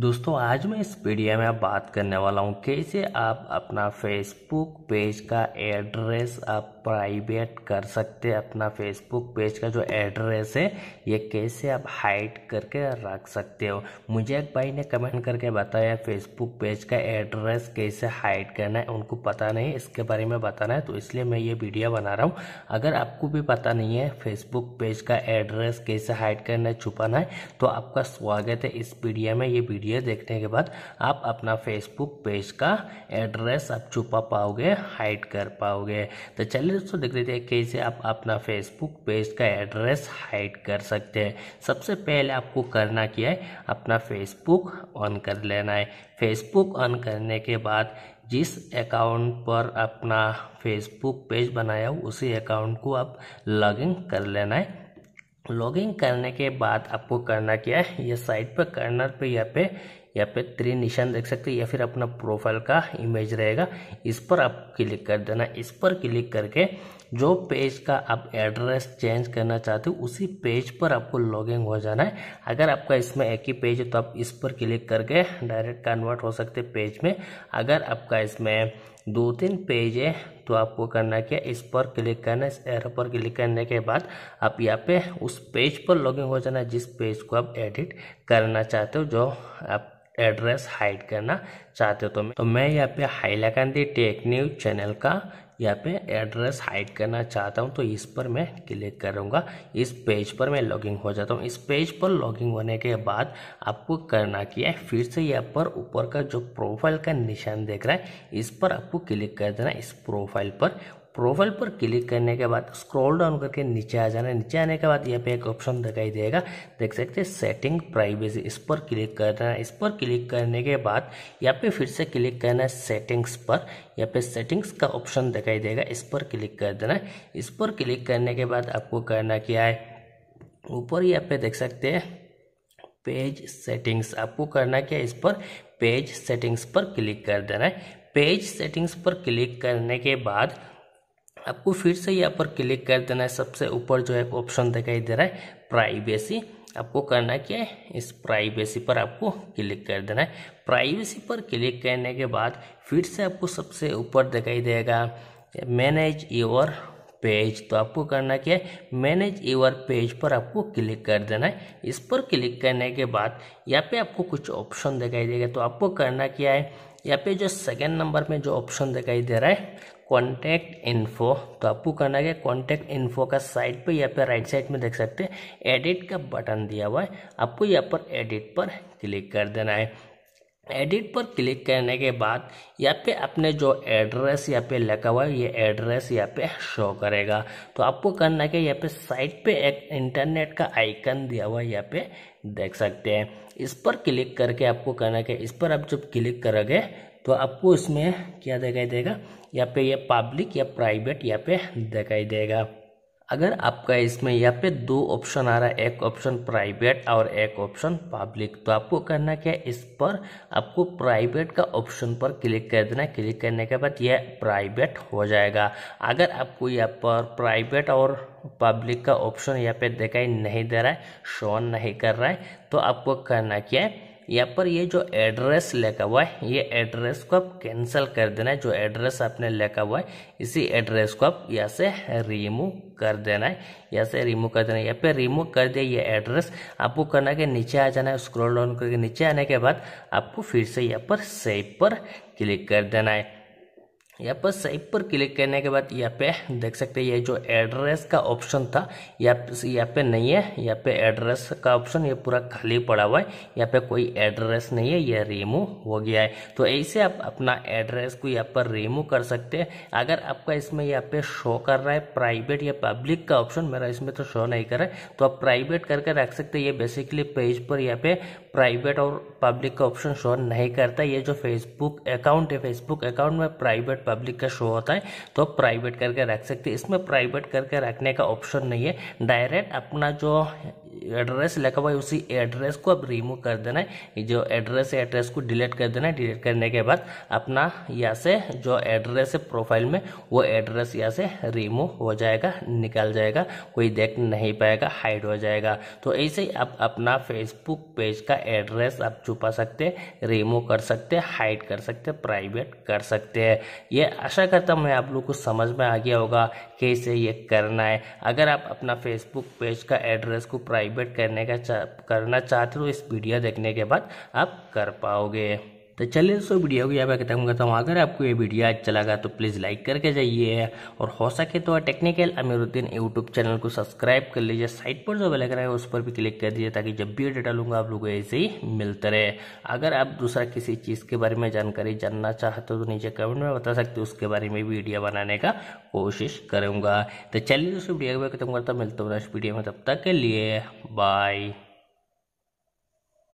दोस्तों आज मैं इस वीडियो में बात करने वाला हूँ कैसे आप अपना फेसबुक पेज का एड्रेस आप प्राइवेट कर सकते हैं अपना फेसबुक पेज का जो एड्रेस है ये कैसे आप हाइड करके रख सकते हो मुझे एक भाई ने कमेंट करके बताया फेसबुक पेज का एड्रेस कैसे हाइड करना है उनको पता नहीं इसके बारे में बताना है तो इसलिए मैं ये वीडियो बना रहा हूँ अगर आपको भी पता नहीं है फेसबुक पेज का एड्रेस कैसे हाइड करना है छुपाना है तो आपका स्वागत है इस वीडियो में ये वीडियो वीडियो देखने के बाद आप अपना फेसबुक पेज का एड्रेस आप छुपा पाओगे हाइड कर पाओगे तो चलिए दोस्तों देख लेते हैं कैसे आप अपना फेसबुक पेज का एड्रेस हाइड कर सकते हैं सबसे पहले आपको करना क्या है अपना फेसबुक ऑन कर लेना है फेसबुक ऑन करने के बाद जिस अकाउंट पर अपना फेसबुक पेज बनाया हो उसी अकाउंट को आप लॉगिन कर लेना है लॉगिन करने के बाद आपको करना क्या है ये साइट पर कर्नर पे यहाँ पे यहाँ पे त्री निशान देख सकते हैं या फिर अपना प्रोफाइल का इमेज रहेगा इस पर आप क्लिक कर देना इस पर क्लिक करके जो पेज का आप एड्रेस चेंज करना चाहते हो उसी पेज पर आपको लॉगिन हो जाना है अगर आपका इसमें एक ही पेज है तो आप इस पर क्लिक करके डायरेक्ट कन्वर्ट हो सकते पेज में अगर आपका इसमें दो तीन पेज है तो आपको करना क्या इस पर क्लिक करना इस एरो पर क्लिक करने के बाद आप यहाँ पे उस पेज पर लॉगिन हो जाना जिस पेज को आप एडिट करना चाहते हो जो आप एड्रेस हाइड करना चाहते हो तो मैं तो मैं यहाँ पे हाईलाकांदी टेक न्यूज चैनल का यहाँ पे एड्रेस हाइड करना चाहता हूँ तो इस पर मैं क्लिक करूँगा इस पेज पर मैं लॉगिंग हो जाता हूँ इस पेज पर लॉगिंग होने के बाद आपको करना क्या है फिर से यहाँ पर ऊपर का जो प्रोफाइल का निशान देख रहा है इस पर आपको क्लिक कर देना इस प्रोफाइल पर प्रोफाइल पर क्लिक करने के बाद स्क्रॉल डाउन करके नीचे आ जाना है नीचे आने के बाद यहाँ पे एक ऑप्शन दिखाई देगा देख सकते हैं सेटिंग प्राइवेसी इस पर क्लिक करना है इस पर क्लिक करने के बाद यहाँ पे फिर से क्लिक करना है सेटिंग्स पर यहाँ पे सेटिंग्स का ऑप्शन दिखाई देगा इस पर क्लिक कर देना है इस पर क्लिक करने के बाद आपको करना क्या है ऊपर यहाँ पे देख सकते हैं पेज सेटिंग्स आपको करना क्या है इस पर पेज सेटिंग्स पर क्लिक कर देना है पेज सेटिंग्स पर क्लिक करने के बाद आपको फिर से यहाँ पर क्लिक कर देना है सबसे ऊपर जो है ऑप्शन दिखाई दे रहा है प्राइवेसी आपको करना क्या है इस प्राइवेसी पर आपको क्लिक कर देना है प्राइवेसी पर क्लिक करने के बाद फिर से आपको सबसे ऊपर दिखाई देगा मैनेज योर पेज तो आपको करना क्या है मैनेज योर पेज पर आपको क्लिक कर देना है इस पर क्लिक करने के बाद यहाँ पे आपको कुछ ऑप्शन दिखाई देगा तो आपको करना क्या है यहाँ पे जो सेकेंड नंबर में जो ऑप्शन दिखाई दे रहा है कॉन्टैक्ट इन्फो तो आपको करना है कॉन्टैक्ट इन्फो का साइड पे या पे राइट साइड में देख सकते हैं एडिट का बटन दिया हुआ है आपको यहाँ पर एडिट पर क्लिक कर देना है एडिट पर क्लिक करने के बाद यहाँ पे अपने जो एड्रेस यहाँ पे लगा हुआ है ये एड्रेस यहाँ पे शो करेगा तो आपको करना कि यहाँ पे साइट पे एक इंटरनेट का आइकन दिया हुआ है यहाँ पे देख सकते हैं इस पर क्लिक करके आपको करना कि इस पर आप जब क्लिक करोगे तो आपको इसमें क्या दिखाई देगा यहाँ पे ये पब्लिक या प्राइवेट यहाँ पे दिखाई देगा अगर आपका इसमें यहाँ पे दो ऑप्शन आ रहा है एक ऑप्शन प्राइवेट और एक ऑप्शन पब्लिक तो आपको करना क्या है इस पर आपको प्राइवेट का ऑप्शन पर क्लिक कर देना है क्लिक करने के बाद यह प्राइवेट हो जाएगा अगर आपको यहाँ पर प्राइवेट और पब्लिक का ऑप्शन यहाँ पे दिखाई नहीं दे रहा है शोन नहीं कर रहा है तो आपको करना क्या है यहाँ पर ये जो एड्रेस लिखा हुआ है ये एड्रेस को आप कैंसिल कर देना है जो एड्रेस आपने लिखा हुआ है इसी एड्रेस को आप यहाँ से रिमूव कर देना है यहाँ से रिमूव कर देना है यहाँ पे रिमूव कर दिया ये एड्रेस आपको करना के नीचे आ जाना है स्क्रॉल डाउन करके नीचे आने के बाद आपको फिर से यहाँ पर सेव पर क्लिक कर देना है यहाँ पर सही पर क्लिक करने के बाद यहाँ पे देख सकते हैं ये जो एड्रेस का ऑप्शन था यहाँ यहाँ पे नहीं है यहाँ पे एड्रेस का ऑप्शन ये पूरा खाली पड़ा हुआ है यहाँ पे कोई एड्रेस नहीं है ये रिमूव हो गया है तो ऐसे आप अपना एड्रेस को यहाँ पर रिमूव कर सकते हैं अगर आपका इसमें यहाँ पे शो कर रहा है प्राइवेट या पब्लिक का ऑप्शन मेरा इसमें तो शो नहीं कर रहा है तो आप प्राइवेट करके रख सकते ये बेसिकली पेज पर यहाँ पे प्राइवेट और पब्लिक का ऑप्शन शो नहीं करता ये जो फेसबुक अकाउंट है फेसबुक अकाउंट में प्राइवेट पब्लिक का शो होता है तो प्राइवेट करके रख सकते हैं इसमें प्राइवेट करके रखने का ऑप्शन नहीं है डायरेक्ट अपना जो एड्रेस लिखा हुआ है उसी एड्रेस को अब रिमूव कर देना है जो एड्रेस है एड्रेस को डिलीट कर देना है डिलीट करने के बाद अपना यहाँ से जो एड्रेस है प्रोफाइल में वो एड्रेस यहाँ से रिमूव हो जाएगा निकल जाएगा कोई देख नहीं पाएगा हाइड हो जाएगा तो ऐसे ही आप अपना फेसबुक पेज का एड्रेस आप छुपा सकते रिमूव कर सकते हाइड कर सकते प्राइवेट कर सकते हैं ये आशा करता हूँ मैं आप लोग को समझ में आ गया होगा कैसे ये करना है अगर आप अपना फेसबुक पेज का एड्रेस को प्राइवेट प्राइवेट करने का चा, करना चाहते हो इस वीडियो देखने के बाद आप कर पाओगे तो चलिए दोस्तों वीडियो को यहाँ पर खत्म करता हूँ अगर आपको ये वीडियो अच्छा लगा तो प्लीज़ लाइक करके जाइए और हो सके तो टेक्निकल अमीरुद्दीन यूट्यूब चैनल को सब्सक्राइब कर लीजिए साइट पर जो बेलाइकन है उस पर भी क्लिक कर दीजिए ताकि जब भी डेटा लूँगा आप लोग ऐसे ही मिलता रहे अगर आप दूसरा किसी चीज़ के बारे में जानकारी जानना चाहते हो तो नीचे कमेंट में बता सकते हो उसके बारे में वीडियो बनाने का कोशिश करूँगा तो चलिए दोस्तों वीडियो को खत्म करता हूँ मिलता हूँ नेक्स्ट वीडियो में तब तक के लिए बाय